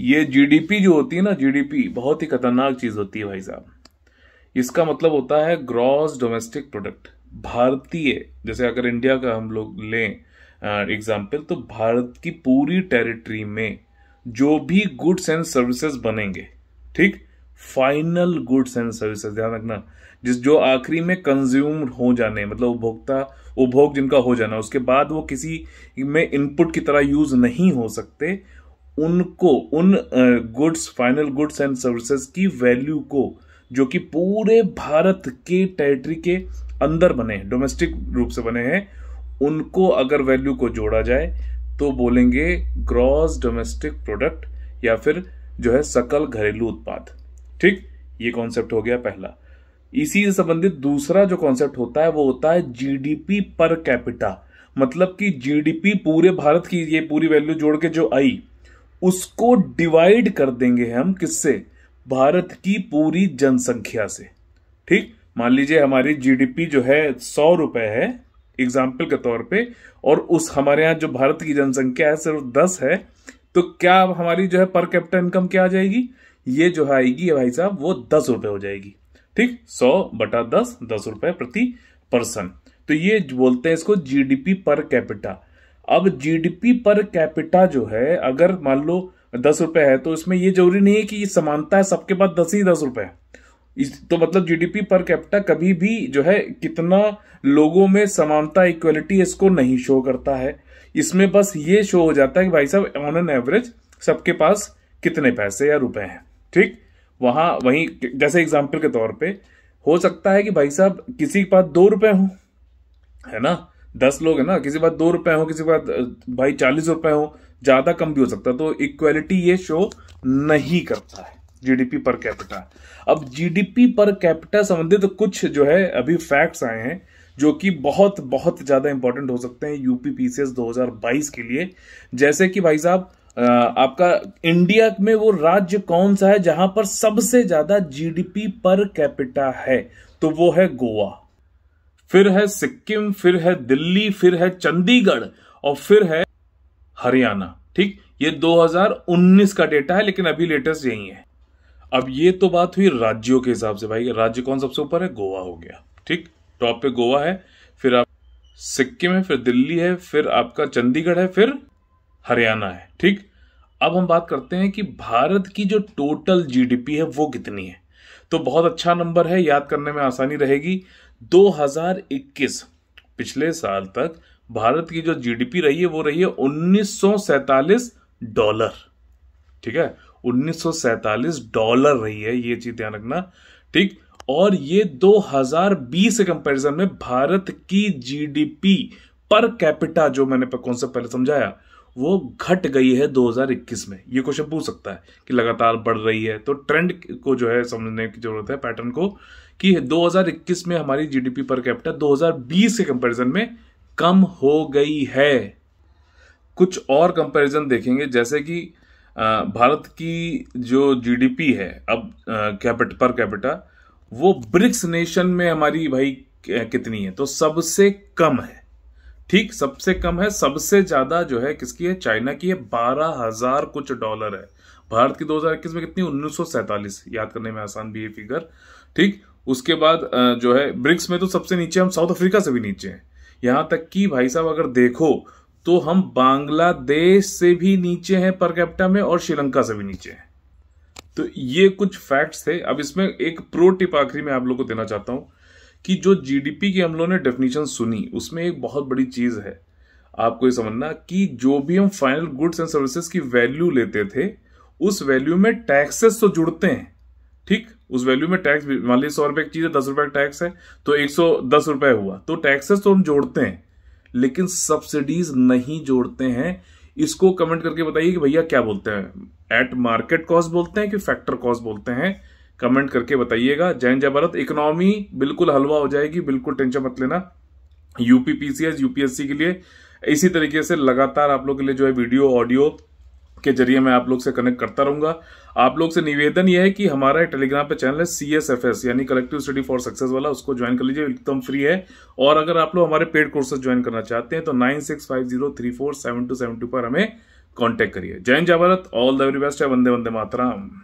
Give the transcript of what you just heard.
ये जीडीपी जो होती है ना जीडीपी बहुत ही खतरनाक चीज होती है भाई साहब इसका मतलब होता है ग्रॉस डोमेस्टिक प्रोडक्ट भारतीय जैसे अगर इंडिया का हम लोग लें एग्जाम्पल तो भारत की पूरी टेरिटरी में जो भी गुड्स एंड सर्विसेज बनेंगे ठीक फाइनल गुड्स एंड सर्विसेज ध्यान रखना जिस जो आखिरी में कंज्यूम हो जाने मतलब उपभोक्ता उपभोग जिनका हो जाना उसके बाद वो किसी में इनपुट की तरह यूज नहीं हो सकते उनको उन goods final goods and services की वैल्यू को जो कि पूरे भारत के टेरिटरी के अंदर बने हैं डोमेस्टिक रूप से बने हैं उनको अगर वैल्यू को जोड़ा जाए तो बोलेंगे ग्रॉस डोमेस्टिक प्रोडक्ट या फिर जो है सकल घरेलू उत्पाद ठीक ये कॉन्सेप्ट हो गया पहला इसी से संबंधित दूसरा जो कॉन्सेप्ट होता है वो होता है जीडीपी पर कैपिटा मतलब कि जीडीपी पूरे भारत की ये पूरी वैल्यू जोड़ के जो आई उसको डिवाइड कर देंगे हम किससे भारत की पूरी जनसंख्या से ठीक मान लीजिए हमारी जीडीपी जो है सौ रुपए है एग्जाम्पल के तौर पे और उस हमारे यहां जो भारत की जनसंख्या है सिर्फ दस है तो क्या हमारी जो है पर कैपिटा इनकम क्या आ जाएगी ये जो है आएगी भाई साहब वो दस रुपए हो जाएगी ठीक सौ बटा दस दस रुपए प्रति पर्सन तो ये बोलते हैं इसको जीडीपी पर कैपिटा अब जीडीपी पर कैपिटा जो है अगर मान लो दस रुपए है तो इसमें यह जरूरी नहीं है कि समानता है सबके पास दस ही दस रुपए तो मतलब जीडीपी पर कैपिटा कभी भी जो है कितना लोगों में समानता इक्वलिटी इसको नहीं शो करता है इसमें बस ये शो हो जाता है कि भाई साहब ऑन एन एवरेज सबके पास कितने पैसे या रुपए हैं ठीक वहां वहीं जैसे एग्जाम्पल के तौर पे हो सकता है कि भाई साहब किसी के पास दो रुपए हो है ना दस लोग है ना किसी बात दो रुपए हो किसी बात भाई चालीस रुपए हो ज्यादा कम भी हो सकता है तो इक्वेलिटी ये शो नहीं करता है जीडीपी पर कैपिटा अब जीडीपी पर कैपिटा संबंधित तो कुछ जो है अभी फैक्ट्स आए हैं जो कि बहुत बहुत ज़्यादा इंपॉर्टेंट हो सकते हैं यूपी पीसीएस 2022 के लिए जैसे कि भाई साहब आपका इंडिया में वो राज्य कौन सा है जहां पर सबसे ज़्यादा जीडीपी पर कैपिटा है तो वो है गोवा फिर है सिक्किम फिर है दिल्ली फिर है चंडीगढ़ और फिर है हरियाणा ठीक ये 2019 का डेटा है लेकिन अभी लेटेस्ट यही है अब ये तो बात हुई राज्यों के हिसाब से भाई राज्य कौन सबसे ऊपर है गोवा हो गया ठीक टॉप पे गोवा है फिर आप सिक्किम है फिर दिल्ली है फिर आपका चंडीगढ़ है फिर हरियाणा है ठीक अब हम बात करते हैं कि भारत की जो टोटल जीडीपी है वो कितनी है तो बहुत अच्छा नंबर है याद करने में आसानी रहेगी 2021 पिछले साल तक भारत की जो जीडीपी रही है वो रही है उन्नीस डॉलर ठीक है उन्नीस डॉलर रही है ये चीज ध्यान रखना ठीक और ये 2020 के कंपैरिजन में भारत की जीडीपी पर कैपिटा जो मैंने कौन सा पहले समझाया वो घट गई है 2021 में ये क्वेश्चन पूछ सकता है कि लगातार बढ़ रही है तो ट्रेंड को जो है समझने की जरूरत है पैटर्न को कि 2021 में हमारी जीडीपी पर कैपिटा 2020 के कंपैरिजन में कम हो गई है कुछ और कंपैरिजन देखेंगे जैसे कि भारत की जो जीडीपी है अब कैपिट पर कैपिटा वो ब्रिक्स नेशन में हमारी भाई कितनी है तो सबसे कम है ठीक सबसे कम है सबसे ज्यादा जो है किसकी है चाइना की है बारह हजार कुछ डॉलर है भारत की 2021 में कितनी उन्नीस याद करने में आसान भी है फिगर ठीक उसके बाद जो है ब्रिक्स में तो सबसे नीचे हम साउथ अफ्रीका से भी नीचे हैं यहां तक कि भाई साहब अगर देखो तो हम बांग्लादेश से भी नीचे हैं पर कैप्टा में और श्रीलंका से भी नीचे हैं तो ये कुछ फैक्ट्स थे अब इसमें एक प्रो टिप आखिरी में आप लोग को देना चाहता हूं कि जो जीडीपी की हम लोगों ने डेफिनेशन सुनी उसमें एक बहुत बड़ी चीज़ है आपको ये समझना कि जो भी हम फाइनल गुड्स एंड सर्विसेज की वैल्यू लेते थे उस वैल्यू में टैक्सेस तो जुड़ते हैं ठीक उस वैल्यू में टैक्स मान लीजिए सौ रुपए की चीज है दस रुपए का टैक्स है तो एक सौ दस रुपए हुआ तो टैक्सेस तो हम जोड़ते हैं लेकिन सब्सिडीज नहीं जोड़ते हैं इसको कमेंट करके बताइए कि भैया क्या बोलते हैं एट मार्केट कॉस्ट बोलते हैं कि फैक्टर कॉस्ट बोलते हैं कमेंट करके बताइएगा जय जय भारत इकोनॉमी बिल्कुल हलवा हो जाएगी बिल्कुल टेंशन मत लेना यूपी पीसीएस यूपीएससी के लिए इसी तरीके से लगातार आप लोग के लिए जो है वीडियो ऑडियो के जरिए मैं आप लोग से कनेक्ट करता रहूंगा आप लोग से निवेदन यह है कि हमारा टेलीग्राम पे चैनल है सी एस एफ एस यानी कलेक्टिव स्टडी फॉर सक्सेस वाला उसको ज्वाइन कर लीजिए एकदम फ्री है और अगर आप लोग हमारे पेड कोर्सेज ज्वाइन करना चाहते हैं तो nine six five zero three four seven two seven two पर हमें कॉन्टेक्ट करिए जय जय Bharat all the very best है वंदे वंदे मातराम